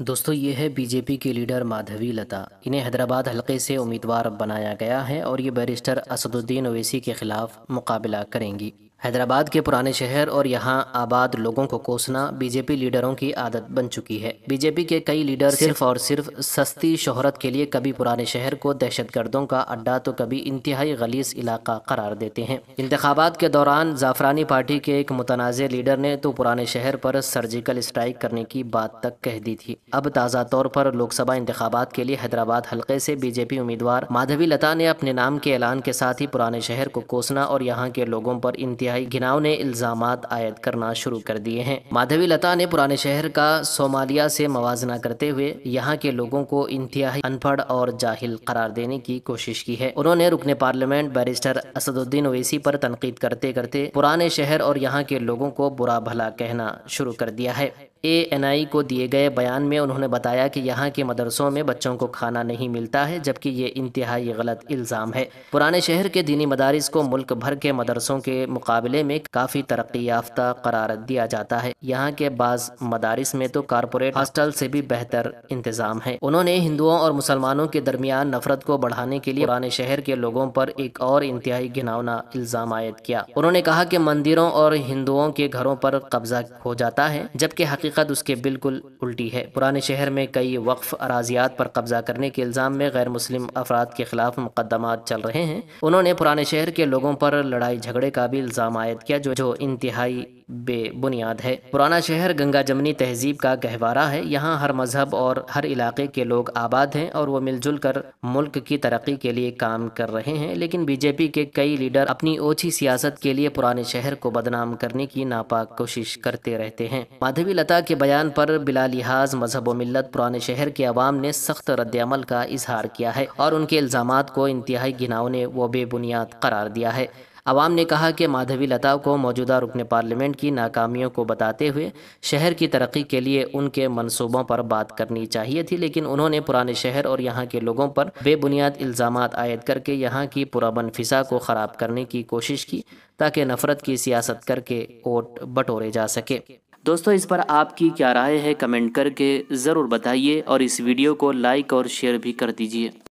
दोस्तों ये है बीजेपी की लीडर माधवी लता इन्हें हैदराबाद हलके से उम्मीदवार बनाया गया है और ये बैरिस्टर असदुद्दीन ओवैसी के खिलाफ मुकाबला करेंगी हैदराबाद के पुराने शहर और यहाँ आबाद लोगों को कोसना बीजेपी लीडरों की आदत बन चुकी है बीजेपी के कई लीडर सिर्फ और सिर्फ सस्ती शोहरत के लिए कभी पुराने शहर को दहशतगर्दों का अड्डा तो कभी इंतहाई गलीस इलाका करार देते हैं इंतबात के दौरान जाफरानी पार्टी के एक मुतनाज़ लीडर ने तो पुराने शहर पर सर्जिकल स्ट्राइक करने की बात तक कह दी थी अब ताज़ा तौर पर लोकसभा इंतबात के लिए हैदराबाद हल्के से बीजेपी उम्मीदवार माधवी लता ने अपने नाम के ऐलान के साथ ही पुराने शहर को कोसना और यहाँ के लोगों पर इंतहा घिनाव ने इल्ज़ाम आयद करना शुरू कर दिए हैं माधवी लता ने पुराने शहर का सोमालिया से मुजना करते हुए यहाँ के लोगों को इंतहाई अनपढ़ और जाहिल करार देने की कोशिश की है उन्होंने रुकने पार्लियामेंट बैरिस्टर असदुद्दीन ओवैसी पर तनकीद करते करते पुराने शहर और यहाँ के लोगों को बुरा भला कहना शुरू कर दिया है एएनआई को दिए गए बयान में उन्होंने बताया कि यहाँ के मदरसों में बच्चों को खाना नहीं मिलता है जबकि ये इंतहाई गलत इल्ज़ाम है पुराने शहर के दीनी मदारस को मुल्क भर के मदरसों के मुकाबले में काफ़ी तरक्की याफ्ता करार दिया जाता है यहाँ के बाद मदारस में तो कारपोरेट हॉस्टल से भी बेहतर इंतज़ाम है उन्होंने हिंदुओं और मुसलमानों के दरमियान नफरत को बढ़ाने के लिए पुराने शहर के लोगों पर एक और इंतहाई घिनौना इल्ज़ाम आयद किया उन्होंने कहा कि मंदिरों और हिंदुओं के घरों पर कब्जा हो जाता है जबकि हकीकत उसके बिल्कुल उल्टी है पुराने शहर में कई वक्फ अराजियात पर कब्जा करने के इल्ज़ाम में गैर मुस्लिम अफराद के खिलाफ मुकदमा चल रहे हैं उन्होंने पुराने शहर के लोगों पर लड़ाई झगड़े का भी इल्ज़ाम आयद किया जो जो इंतहाई बेबुनियाद है पुराना शहर गंगा जमनी तहजीब का गहवारा है यहाँ हर मजहब और हर इलाके के लोग आबाद हैं और वो मिलजुल कर मुल्क की तरक्की के लिए काम कर रहे हैं लेकिन बीजेपी के कई लीडर अपनी ओछी सियासत के लिए पुराने शहर को बदनाम करने की नापाक कोशिश करते रहते हैं माधवी लता के बयान पर बिला लिहाज मजहब व मिलत पुराने शहर के अवाम ने सख्त रद्दमल का इजहार किया है और उनके इल्ज़ाम को इंतहाई घिनावने व बेबुनियाद करार दिया है आवाम ने कहा कि माधवी लता को मौजूदा रुकन पार्लियामेंट की नाकामियों को बताते हुए शहर की तरक्की के लिए उनके मनसूबों पर बात करनी चाहिए थी लेकिन उन्होंने पुराने शहर और यहाँ के लोगों पर बेबुनियाद इल्ज़ाम आयद करके यहाँ की पुराबन फिसा को ख़राब करने की कोशिश की ताकि नफरत की सियासत करके वोट बटोरे जा सके दोस्तों इस पर आपकी क्या राय है कमेंट करके ज़रूर बताइए और इस वीडियो को लाइक और शेयर भी कर दीजिए